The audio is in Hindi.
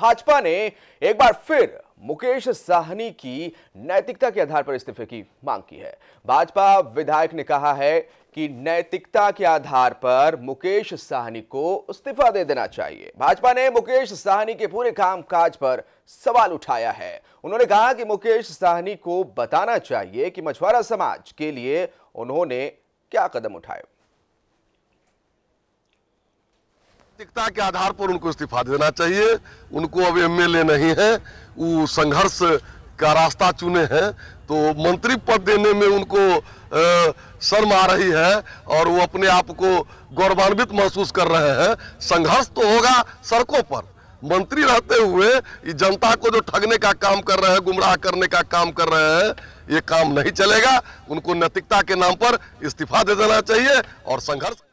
भाजपा ने एक बार फिर मुकेश साहनी की नैतिकता के आधार पर इस्तीफे की मांग की है भाजपा विधायक ने कहा है कि नैतिकता के आधार पर मुकेश साहनी को इस्तीफा दे देना चाहिए भाजपा ने मुकेश साहनी के पूरे कामकाज पर सवाल उठाया है उन्होंने कहा कि मुकेश साहनी को बताना चाहिए कि मछुआरा समाज के लिए उन्होंने क्या कदम उठाए नैतिकता के आधार पर उनको इस्तीफा देना चाहिए उनको अब एमएलए नहीं है वो संघर्ष का रास्ता चुने हैं तो मंत्री पद देने में उनको शर्म आ रही है और वो अपने आप को गौरवान्वित महसूस कर रहे हैं संघर्ष तो होगा सड़कों पर मंत्री रहते हुए जनता को जो ठगने का काम कर रहे हैं गुमराह करने का काम कर रहे हैं ये काम नहीं चलेगा उनको नैतिकता के नाम पर इस्तीफा दे देना चाहिए और संघर्ष